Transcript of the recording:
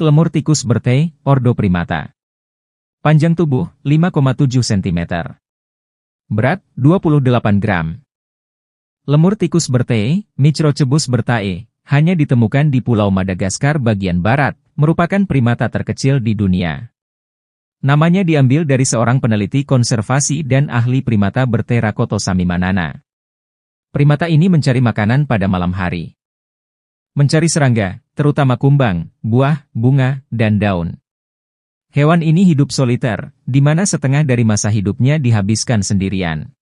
Lemur tikus berte, ordo primata. Panjang tubuh, 5,7 cm. Berat, 28 gram. Lemur tikus bertee, Microcebus bertae, hanya ditemukan di Pulau Madagaskar bagian barat, merupakan primata terkecil di dunia. Namanya diambil dari seorang peneliti konservasi dan ahli primata koto Samimanana. Primata ini mencari makanan pada malam hari mencari serangga, terutama kumbang, buah, bunga, dan daun. Hewan ini hidup soliter, di mana setengah dari masa hidupnya dihabiskan sendirian.